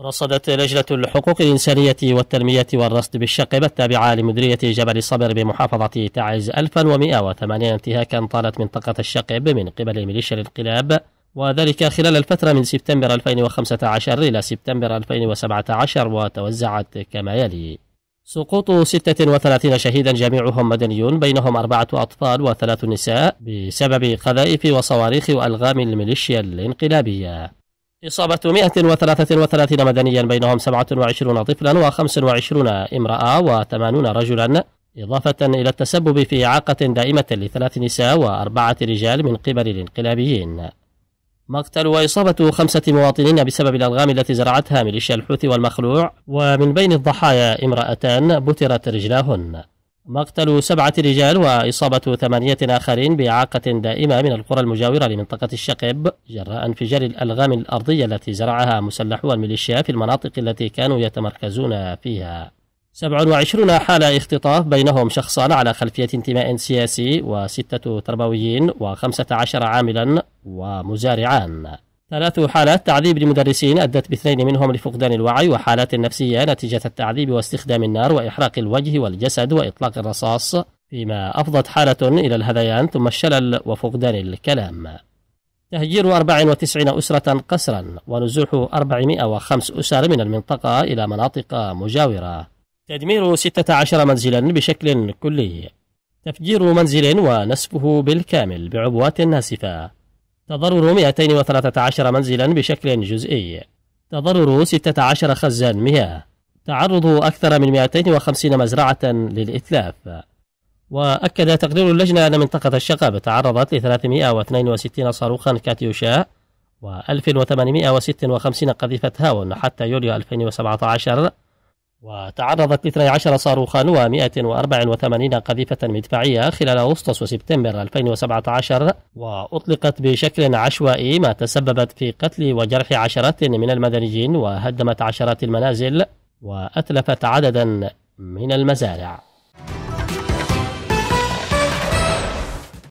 رصدت لجنة الحقوق الإنسانية والتنمية والرصد بالشقبة التابعة لمديرية جبل صبر بمحافظة تعز 1180 انتهاكا طالت منطقة الشقب من قبل ميليشيا الانقلاب وذلك خلال الفترة من سبتمبر 2015 إلى سبتمبر 2017 وتوزعت كما يلي سقوط 36 شهيدا جميعهم مدنيون بينهم أربعة أطفال وثلاث نساء بسبب قذائف وصواريخ وألغام الميليشيا الانقلابية إصابة 133 مدنيا بينهم 27 طفلا و25 امرأة و80 رجلا إضافة إلى التسبب في إعاقة دائمة لثلاث نساء وأربعة رجال من قبل الانقلابيين مقتل وإصابة خمسة مواطنين بسبب الألغام التي زرعتها ميليشيا الحوثي والمخلوع ومن بين الضحايا امرأتان بترت رجلاهن مقتل سبعة رجال وإصابة ثمانية آخرين بإعاقة دائمة من القرى المجاورة لمنطقة الشقب جراء انفجار الألغام الأرضية التي زرعها مسلحو الميليشيا في المناطق التي كانوا يتمركزون فيها 27 حالة اختطاف بينهم شخصان على خلفية انتماء سياسي وستة تربويين و15 عاملا ومزارعان ثلاث حالات تعذيب لمدرسين أدت باثنين منهم لفقدان الوعي وحالات نفسية نتيجة التعذيب واستخدام النار وإحراق الوجه والجسد وإطلاق الرصاص فيما أفضت حالة إلى الهذيان ثم الشلل وفقدان الكلام تهجير 94 أسرة قسرا ونزوح 405 أسر من المنطقة إلى مناطق مجاورة تدمير 16 منزلا بشكل كلي تفجير منزل ونسفه بالكامل بعبوات ناسفة تضرر 213 منزلا بشكل جزئي تضرر 16 خزان مياه تعرض أكثر من 250 مزرعة للإتلاف وأكد تقرير اللجنة أن منطقة الشقب تعرضت ل 362 صاروخا كاتيوشا و 1856 قذيفة هاون حتى يوليو 2017 وتعرضت ل 12 صاروخا و184 قذيفة مدفعية خلال أغسطس وسبتمبر 2017 وأطلقت بشكل عشوائي ما تسببت في قتل وجرح عشرات من المدنيين وهدمت عشرات المنازل وأتلفت عددا من المزارع